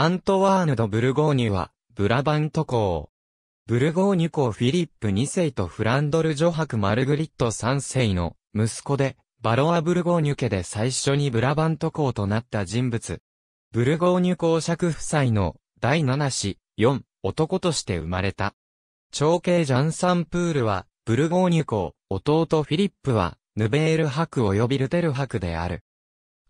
アントワーヌ・ド・ブルゴーニュは、ブラバント公。ブルゴーニュ公フィリップ2世とフランドル・ジョハク・マルグリット3世の息子で、バロア・ブルゴーニュ家で最初にブラバント公となった人物。ブルゴーニュ公爵夫妻の第7子、4、男として生まれた。長兄ジャン・サンプールは、ブルゴーニュ公、弟フィリップは、ヌベール伯及びルテル伯である。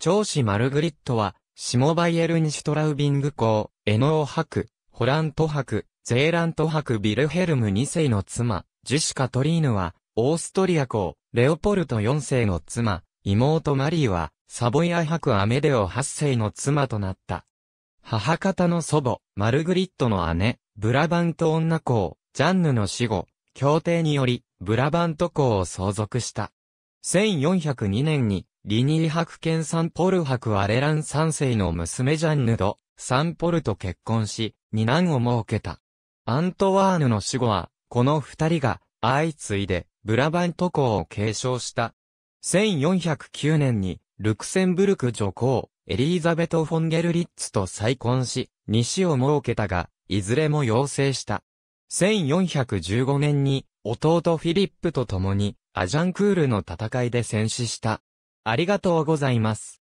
長子マルグリットは、下バイエルニシュトラウビング公、エノー博、ホラント博、ゼーラント博ビルヘルム2世の妻、ジュシカ・トリーヌは、オーストリア公、レオポルト4世の妻、妹マリーは、サボイア博アメデオ8世の妻となった。母方の祖母、マルグリットの姉、ブラバント女公、ジャンヌの死後、協定により、ブラバント公を相続した。1402年に、リニー博犬サンポル博アレラン三世の娘ジャンヌド、サンポルと結婚し、二男を設けた。アントワーヌの死後は、この二人が、相次いで、ブラバント公を継承した。1409年に、ルクセンブルク女皇、エリーザベト・フォンゲルリッツと再婚し、二子を設けたが、いずれも要請した。1415年に、弟フィリップと共に、アジャンクールの戦いで戦死した。ありがとうございます。